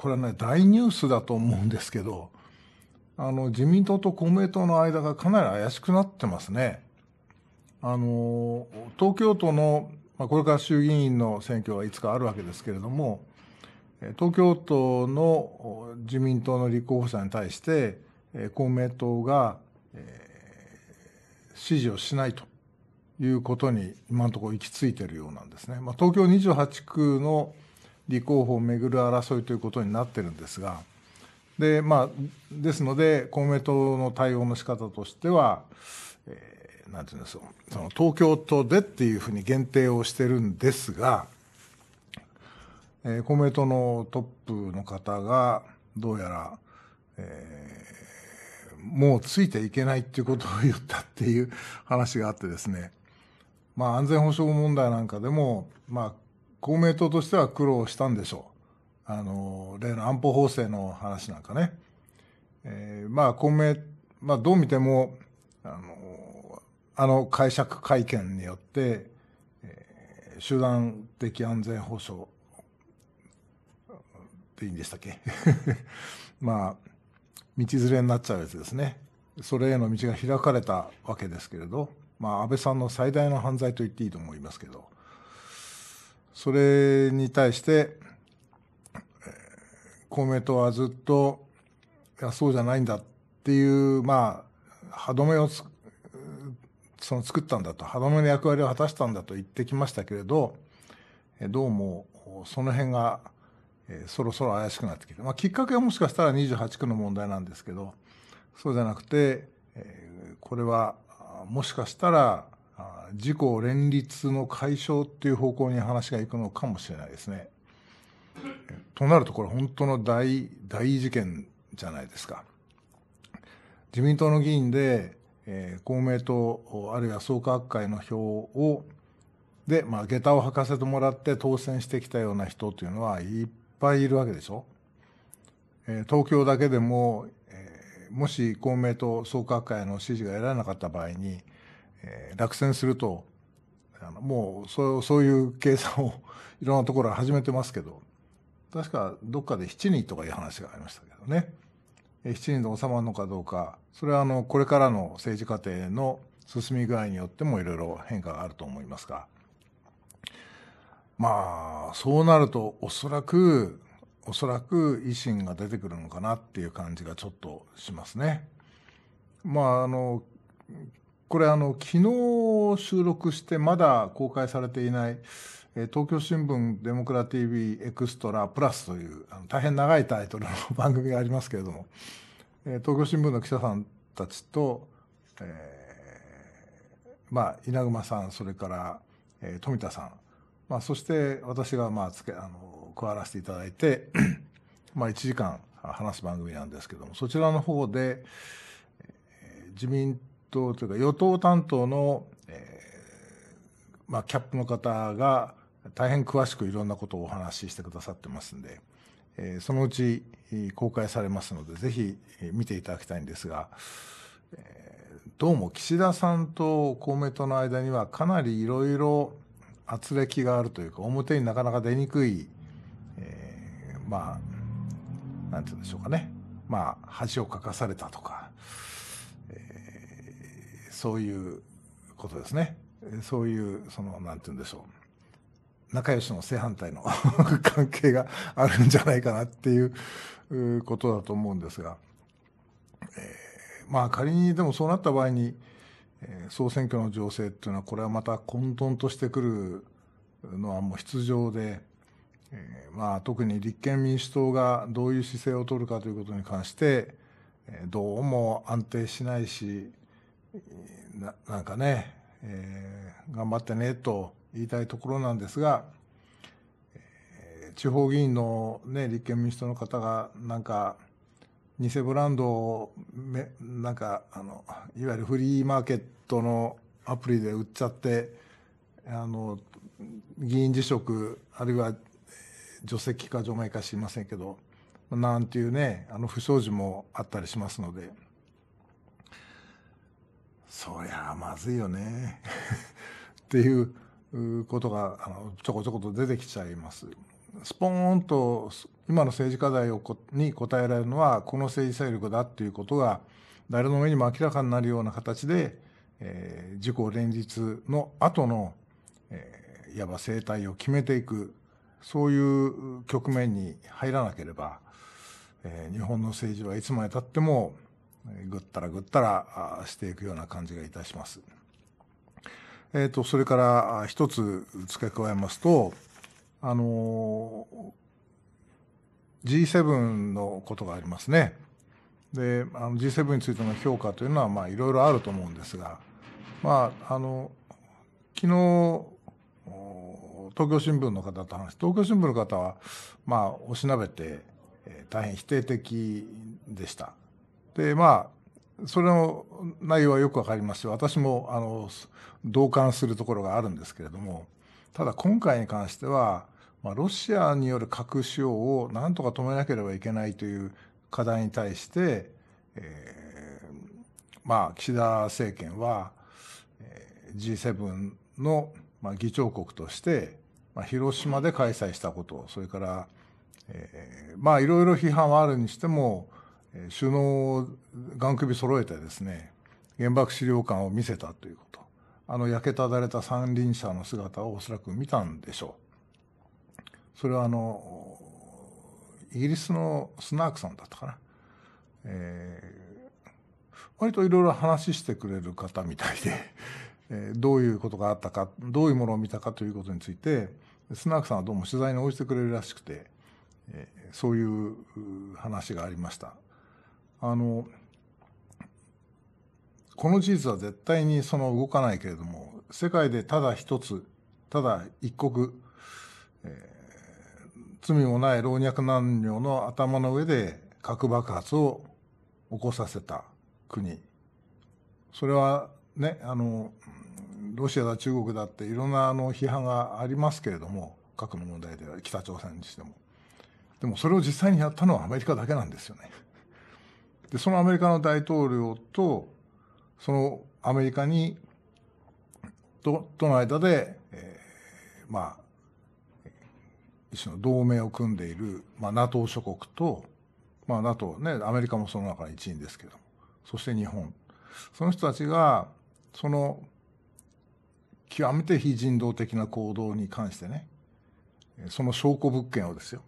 これはね、大ニュースだと思うんですけど、あの、自民党と公明党の間がかなり怪しくなってますね。あの、東京都の、まあ、これから衆議院の選挙はいつかあるわけですけれども、東京都の自民党の立候補者に対して、公明党が、えー、支持をしないということに今のところ行き着いているようなんですね。まあ、東京28区の立候補をめぐる争いということになってるんですが、でまあ、ですので、公明党の対応の仕方としては、えー、なんていうんですか、その東京都でっていうふうに限定をしてるんですが、えー、公明党のトップの方が、どうやら、えー、もうついていけないっていうことを言ったっていう話があってですね、まあ、安全保障問題なんかでも、まあ、公明党としては苦労したんでしょう。あの、例の安保法制の話なんかね。えー、まあ公明、まあどう見ても、あの、あの解釈会見によって、えー、集団的安全保障っていいんでしたっけ まあ、道連れになっちゃうやつですね。それへの道が開かれたわけですけれど、まあ安倍さんの最大の犯罪と言っていいと思いますけど、それに対して、公明党はずっと、いや、そうじゃないんだっていう、まあ、歯止めをつその作ったんだと、歯止めの役割を果たしたんだと言ってきましたけれど、どうもその辺がそろそろ怪しくなってきて、まあ、きっかけはもしかしたら28区の問題なんですけど、そうじゃなくて、これはもしかしたら自公連立の解消っていう方向に話がいくのかもしれないですね。となるとこれ本当の大大事件じゃないですか。自民党の議員で、えー、公明党あるいは創価学会の票をで、まあ、下駄を履かせてもらって当選してきたような人というのはいっぱいいるわけでしょ。えー、東京だけでも、えー、もし公明党創価学会の支持が得られなかった場合にえー、落選するとあのもうそうそういう計算を いろんなところ始めてますけど確かどっかで7人とかいう話がありましたけどね、えー、7人で収まるのかどうかそれはあのこれからの政治過程の進み具合によってもいろいろ変化があると思いますがまあそうなるとおそらくおそらく維新が出てくるのかなっていう感じがちょっとしますね。まああのこれあの昨日収録してまだ公開されていない東京新聞デモクラ TV エクストラプラスという大変長いタイトルの番組がありますけれども東京新聞の記者さんたちと、えー、まあ稲熊さんそれから富田さん、まあ、そして私がまあつけあの加わらせていただいて まあ1時間話す番組なんですけどもそちらの方で自民党というか、与党担当の、えー、まあ、キャップの方が、大変詳しくいろんなことをお話ししてくださってますんで、えー、そのうち公開されますので、ぜひ見ていただきたいんですが、えー、どうも岸田さんと公明党の間にはかなりいろいろ圧力があるというか、表になかなか出にくい、えー、まあ、なんて言うんでしょうかね。まあ、恥をかかされたとか、そういうことですね。そういう、その、なんて言うんでしょう。仲良しの正反対の 関係があるんじゃないかなっていうことだと思うんですが、えー、まあ仮にでもそうなった場合に、えー、総選挙の情勢っていうのはこれはまた混沌としてくるのはもう必要で、えー、まあ特に立憲民主党がどういう姿勢を取るかということに関して、どうも安定しないし、ななんかね、えー、頑張ってねと言いたいところなんですが、えー、地方議員の、ね、立憲民主党の方がなんか偽ブランドをめなんかあのいわゆるフリーマーケットのアプリで売っちゃってあの議員辞職あるいは除籍か除名か知りませんけどなんていうねあの不祥事もあったりしますので。そりゃまずいよね っていうことがあのちょこちょこと出てきちゃいます。スポーンと今の政治課題をに答えられるのはこの政治勢力だっていうことが誰の目にも明らかになるような形で、えー、自公連日の後の、えー、いわば生態を決めていくそういう局面に入らなければ、えー、日本の政治はいつまでたってもぐったらぐったらしていくような感じがいたします。えーと、それから一つ付け加えますと、あのー、G7 のことがありますね。であの G7 についての評価というのはいろいろあると思うんですが、まあ、あの昨日東京新聞の方と話東京新聞の方は、まあ、おしなべて、え大変否定的でした。でまあそれの内容はよくわかりますし私もあの同感するところがあるんですけれどもただ今回に関しては、まあ、ロシアによる核使用をなんとか止めなければいけないという課題に対して、えー、まあ岸田政権は、えー、G7 の、まあ、議長国として、まあ、広島で開催したことそれから、えー、まあいろいろ批判はあるにしても首脳眼首揃えてですね原爆資料館を見せたということあの焼けただれた三輪車の姿をおそらく見たんでしょうそれはあのイギリスのスナークさんだったかな、えー、割といろいろ話してくれる方みたいで、えー、どういうことがあったかどういうものを見たかということについてスナークさんはどうも取材に応じてくれるらしくて、えー、そういう話がありましたあのこの事実は絶対にその動かないけれども世界でただ一つただ一国、えー、罪もない老若男女の頭の上で核爆発を起こさせた国それはねあのロシアだ中国だっていろんなあの批判がありますけれども核の問題では北朝鮮にしてもでもそれを実際にやったのはアメリカだけなんですよね。で、そのアメリカの大統領と、そのアメリカに、と、との間で、えー、まあ、一種の同盟を組んでいる、まあ、NATO 諸国と、まあ、NATO ね、アメリカもその中の一員ですけども、そして日本。その人たちが、その、極めて非人道的な行動に関してね、その証拠物件をですよ、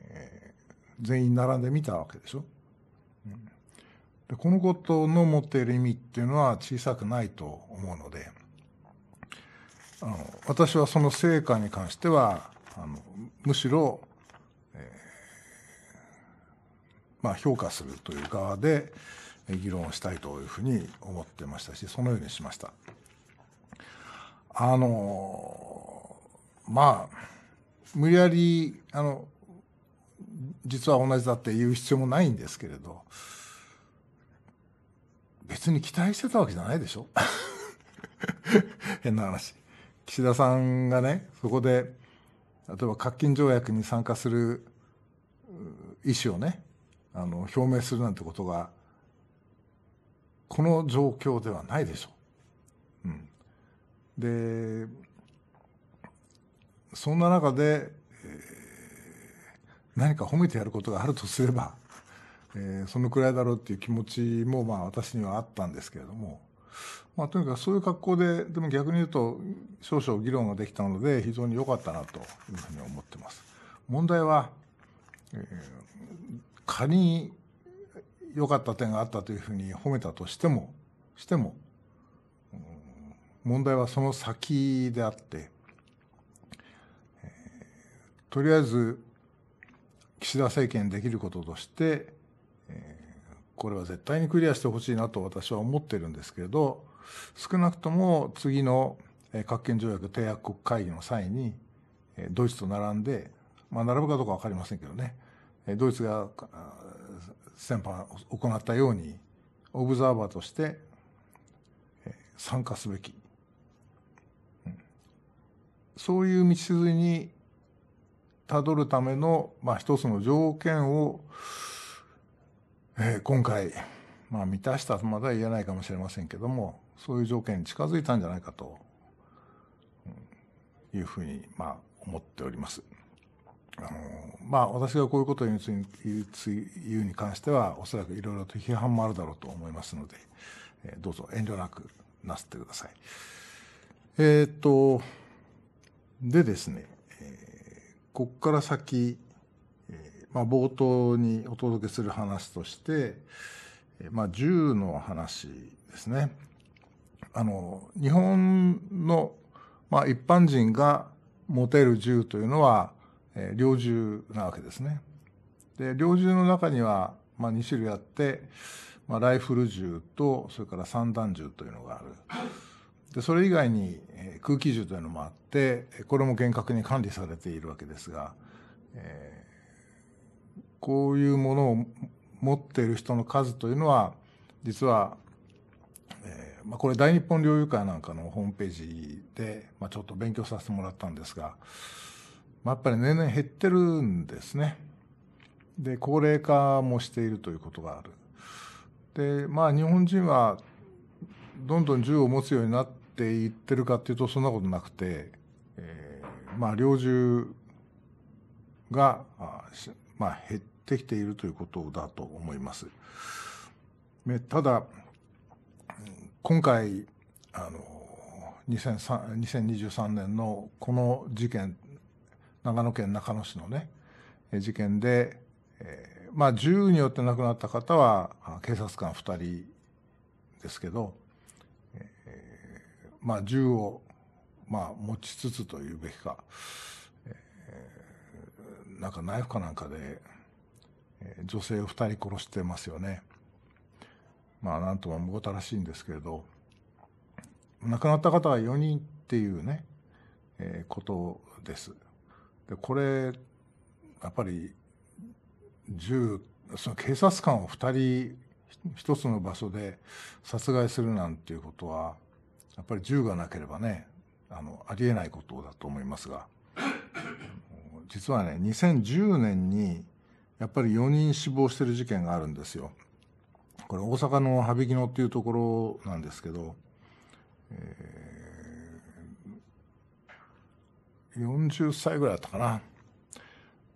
えー、全員並んでみたわけでしょ。でこのことの持っている意味っていうのは小さくないと思うのであの私はその成果に関してはあのむしろ、えー、まあ、評価するという側で議論をしたいというふうに思ってましたしそのようにしました。あのまあ無理やりあの実は同じだって言う必要もないんですけれど。別に期待してたわけじゃないでしょ 変な話。岸田さんがね、そこで、例えば核禁条約に参加する意思をね、あの表明するなんてことが、この状況ではないでしょう。ん、で、そんな中で、えー、何か褒めてやることがあるとすれば、えー、そのくらいだろうっていう気持ちもまあ私にはあったんですけれども、まあ、とにかくそういう格好ででも逆に言うと少々議論ができたので非常に良かったなというふうに思ってます。問題は、えー、仮に良かった点があったというふうに褒めたとしてもしても、うん、問題はその先であって、えー、とりあえず岸田政権できることとしてこれは絶対にクリアしてほしいなと私は思ってるんですけれど、少なくとも次の核権条約締約国会議の際に、ドイツと並んで、まあ、並ぶかどうか分かりませんけどね、ドイツが先般行ったように、オブザーバーとして参加すべき。そういう道筋にたどるための、まあ、一つの条件を、えー、今回、まあ、満たしたとまでは言えないかもしれませんけどもそういう条件に近づいたんじゃないかというふうに、まあ、思っております。あのまあ、私がこういうことを言うに関してはおそらくいろいろと批判もあるだろうと思いますので、えー、どうぞ遠慮なくなすってください。えー、っとでですね、えー、ここから先まあ、冒頭にお届けする話として、まあ、銃の話ですね。あの日本の、まあ、一般人が持てる銃というのは、えー、猟銃なわけですね。で猟銃の中には、まあ、2種類あって、まあ、ライフル銃とそれから散弾銃というのがある。でそれ以外に、えー、空気銃というのもあってこれも厳格に管理されているわけですが、えーこういうものを持っている人の数というのは実は、えーまあ、これ大日本領有会なんかのホームページで、まあ、ちょっと勉強させてもらったんですが、まあ、やっぱり年々減ってるんですね。で高齢化もしているということがある。でまあ日本人はどんどん銃を持つようになっていってるかっていうとそんなことなくて、えー、まあ猟銃がまあ、減ってきているということだと思います。ただ、今回、あの2023年のこの事件、長野県中野市のね、事件で、まあ、銃によって亡くなった方は警察官2人ですけど、まあ、銃を、まあ、持ちつつというべきか、なんかナイフかなんかで、え女性を2人殺してますよね。まあなんともむごたらしいんですけれど、亡くなった方は4人っていうね、えー、ことです。で、これ、やっぱり、銃、その警察官を2人、一つの場所で殺害するなんていうことは、やっぱり銃がなければね、あの、ありえないことだと思いますが、実はね2010年にやっぱり4人死亡してる事件があるんですよ。これ大阪の羽曳野っていうところなんですけど、えー、40歳ぐらいだったかな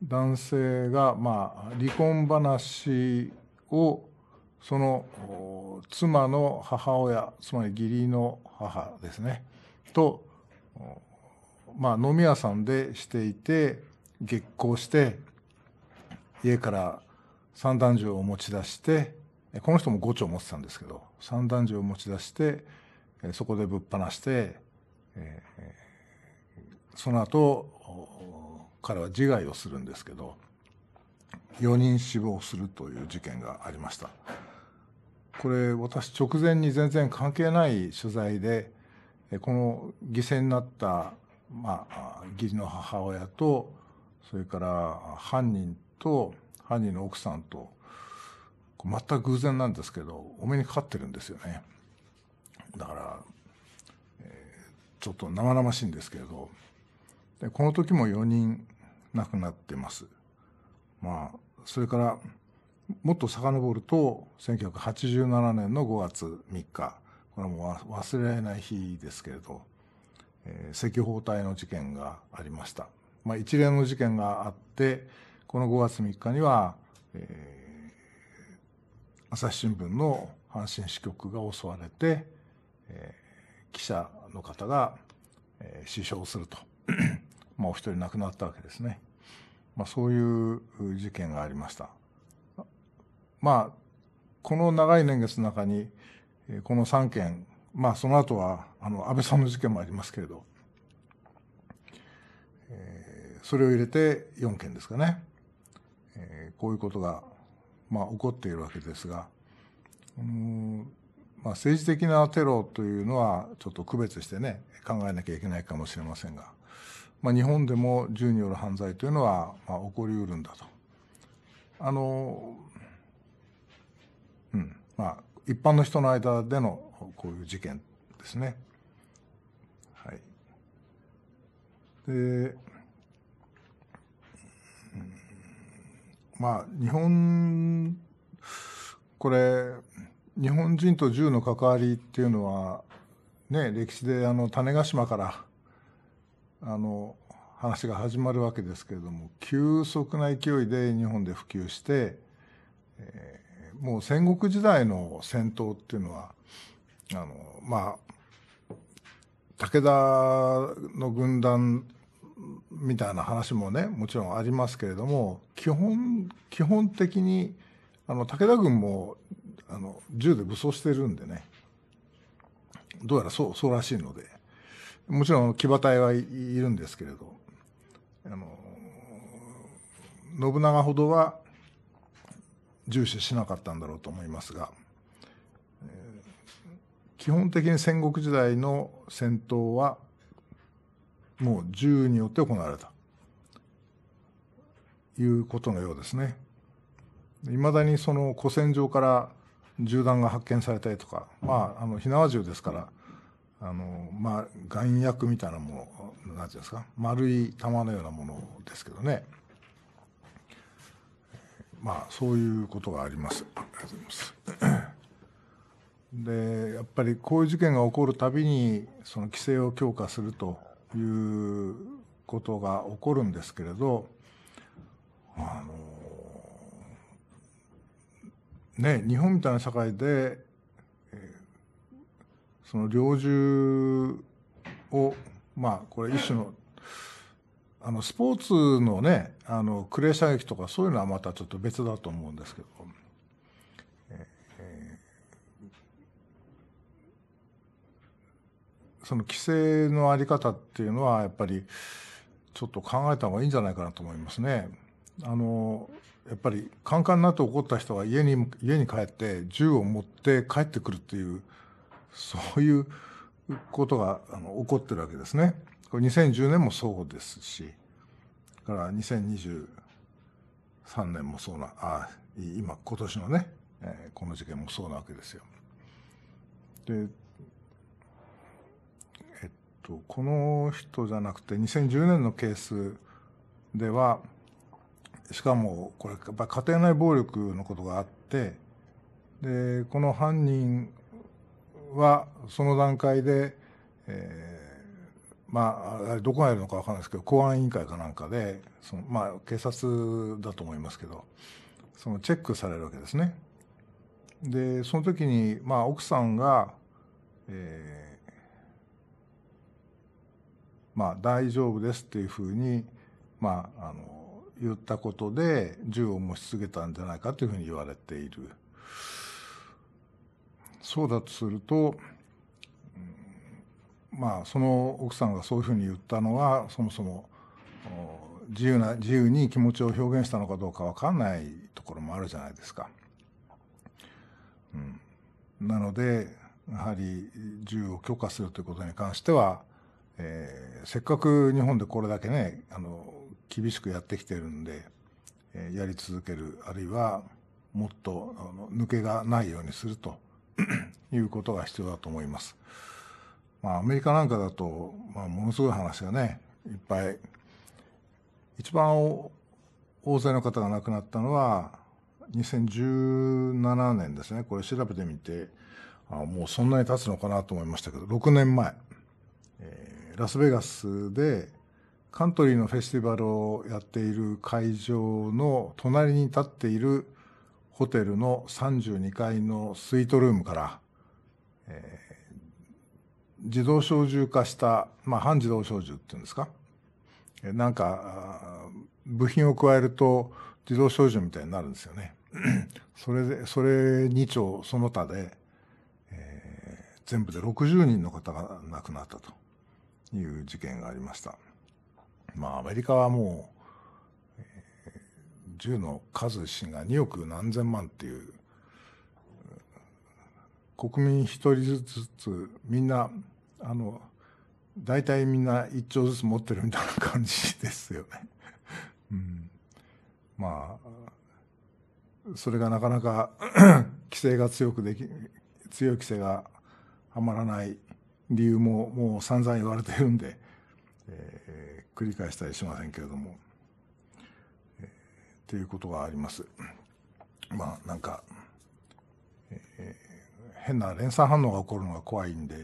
男性が、まあ、離婚話をその妻の母親つまり義理の母ですねと、まあ、飲み屋さんでしていて激高して家から三段銃を持ち出してこの人も五丁持ってたんですけど三段銃を持ち出してそこでぶっ放して、その後彼は自害をするんですけど4人死亡するという事件がありました。これ私直前に全然関係ない取材でこの犠牲になった、まあ、義理の母親とそれから犯人と犯人の奥さんと全く偶然なんですけどお目にかかってるんですよねだから、えー、ちょっと生々しいんですけれどでこの時も4人亡くなってますまあそれからもっと遡ると1987年の5月3日これもう忘れられない日ですけれど、えー、赤報隊の事件がありましたまあ、一連の事件があってこの5月3日には、えー、朝日新聞の阪神支局が襲われて、えー、記者の方が、えー、死傷すると まあお一人亡くなったわけですね、まあ、そういう事件がありましたまあこの長い年月の中にこの3件まあその後はあの安倍さんの事件もありますけれどそれを入れて4件ですかね、えー、こういうことが、まあ、起こっているわけですが、うんまあ、政治的なテロというのはちょっと区別してね考えなきゃいけないかもしれませんが、まあ、日本でも銃による犯罪というのは、まあ、起こりうるんだと。あのうんまあ、一般の人の間でのこういう事件ですね。はい、でまあ日本これ日本人と銃の関わりっていうのはね歴史であの種子島からあの話が始まるわけですけれども急速な勢いで日本で普及して、えー、もう戦国時代の戦闘っていうのはあのまあ武田の軍団みたいな話もねもちろんありますけれども基本基本的にあの武田軍もあの銃で武装してるんでねどうやらそうそうらしいのでもちろん騎馬隊はい、いるんですけれどあの信長ほどは重視しなかったんだろうと思いますが、えー、基本的に戦国時代の戦闘はもう銃によって行われたいうことのようですね。いまだにその古戦場から銃弾が発見されたりとか、まあ、あの火縄銃ですから、あのまあ、眼薬みたいなもの、なていうんですか、丸い玉のようなものですけどね、まあ、そういうことがあります。ありがとうございます。でやっぱりこういう事件が起こるたびにその規制を強化するということが起こるんですけれどあのね日本みたいな社会でその猟銃をまあこれ一種のあのスポーツのねあのクレー射撃とかそういうのはまたちょっと別だと思うんですけど。その規制のあり方っていうのはやっぱりちょっと考えた方がいいんじゃないかなと思いますね。あのやっぱりカンカンになって怒った人が家に家に帰って銃を持って帰ってくるっていうそういうことがあの起こってるわけですね。これ2010年もそうですしから2023年もそうなあ今今年のね、えー、この事件もそうなわけですよ。でと、この人じゃなくて2010年のケースではしかもこれ家庭内暴力のことがあってでこの犯人はその段階で、えー、まあどこがいるのか分からないですけど公安委員会かなんかでその、まあ、警察だと思いますけどそのチェックされるわけですね。でその時に、まあ、奥さんが、えーまあ、大丈夫ですっていうふうに、まあ、あの言ったことで銃を持ち続けたんじゃないかというふうに言われているそうだとすると、まあ、その奥さんがそういうふうに言ったのはそもそも自由な自由に気持ちを表現したのかどうか分かんないところもあるじゃないですか。うん、なのでやはり銃を許可するということに関してはえー、せっかく日本でこれだけねあの厳しくやってきてるんで、えー、やり続けるあるいはもっとあの抜けがないようにすると いうことが必要だと思います。まあ、アメリカなんかだと、まあ、ものすごい話がねいっぱい一番大勢の方が亡くなったのは2017年ですねこれ調べてみてあもうそんなに経つのかなと思いましたけど6年前。ラスベガスでカントリーのフェスティバルをやっている会場の隣に立っているホテルの32階のスイートルームから、えー、自動小銃化した、まあ、半自動小銃っていうんですかなんか部品を加えると自動小銃みたいになるんですよね。それでそれ2丁その他で、えー、全部で60人の方が亡くなったと。いう事件がありました。まあ、アメリカはもう、銃の数死が2億何千万っていう、国民1人ずつ、みんな、あの、大体みんな1丁ずつ持ってるみたいな感じですよね。うん、まあ、それがなかなか 規制が強くでき、強い規制がはまらない理由ももう散々言われてるんで、えー、繰り返したりしませんけれども、えー、ていうことがあります。まあなんか、えー、変な連鎖反応が起こるのが怖いんで、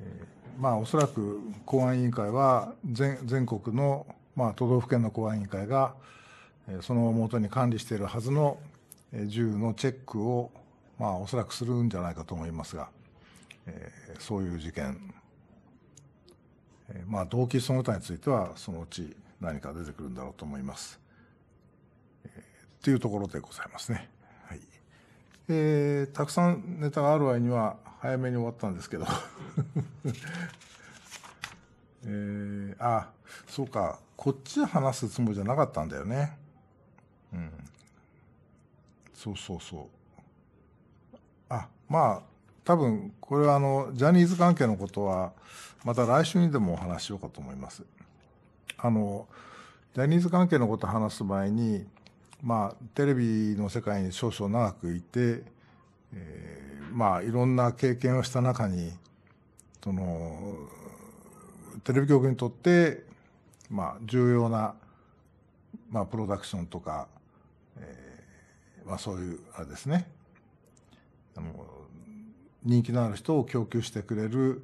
えー、まあおそらく公安委員会は全全国の、まあ、都道府県の公安委員会が、えー、その元に管理しているはずの銃のチェックを、まあ、おそらくするんじゃないかと思いますが。えー、そういう事件、えー、まあ動機その他についてはそのうち何か出てくるんだろうと思います。えー、ていうところでございますね。はいえー、たくさんネタがある割には早めに終わったんですけど えー、あそうかこっちで話すつもりじゃなかったんだよねうんそうそうそうあまあ多分これはあのジャニーズ関係のことはまた来週にでもお話しようかと思います。あのジャニーズ関係のことを話す場合に、まあ、テレビの世界に少々長くいて、えー、まあいろんな経験をした中にそのテレビ局にとって、まあ、重要な、まあ、プロダクションとか、えーまあ、そういうあれですねあの人気のある人を供給してくれる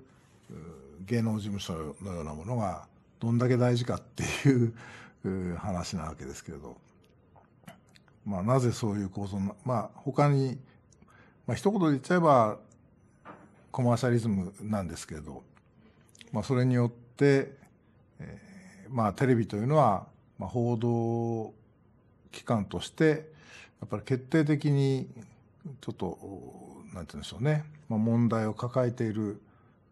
芸能事務所のようなものがどんだけ大事かっていう話なわけですけれど、まあ、なぜそういう構造な、まあ、他に、まあ、一言で言っちゃえばコマーシャリズムなんですけれど、まあ、それによって、えー、まあ、テレビというのは、まあ、報道機関としてやっぱり決定的にちょっとなんて言うんでしょうね、まあ、問題を抱えている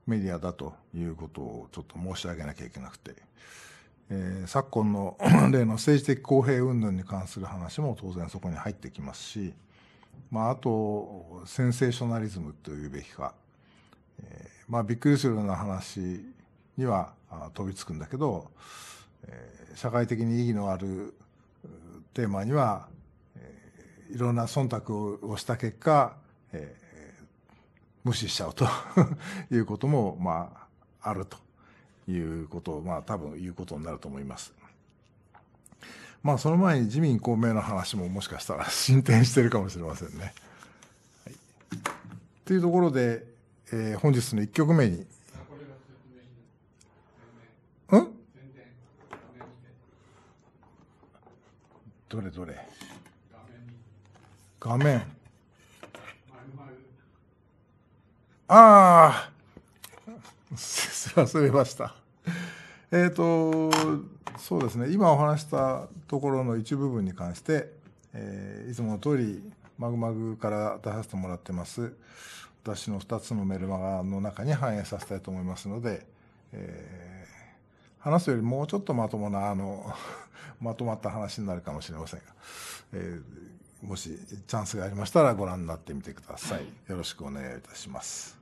メディアだということをちょっと申し上げなきゃいけなくて、えー、昨今の 例の政治的公平運動に関する話も当然そこに入ってきますし、まあ、あとセンセーショナリズムというべきか、えー、まあ、びっくりするような話には飛びつくんだけど、えー、社会的に意義のあるテーマには、えー、いろんな忖度をした結果、え無視しちゃうと いうことも、まあ、あるということを、まあ、多分言うことになると思います。まあ、その前に自民公明の話ももしかしたら 進展してるかもしれませんね。はい、というところで、えー、本日の1曲目に。んどれどれ画面。ああ、忘れました。えっ、ー、と、そうですね、今お話したところの一部分に関して、えー、いつもの通り、マグマグから出させてもらってます、私の2つのメルマガの中に反映させたいと思いますので、えー、話すよりもうちょっとまともな、あの、まとまった話になるかもしれませんが、えー、もしチャンスがありましたらご覧になってみてください。よろしくお願いいたします。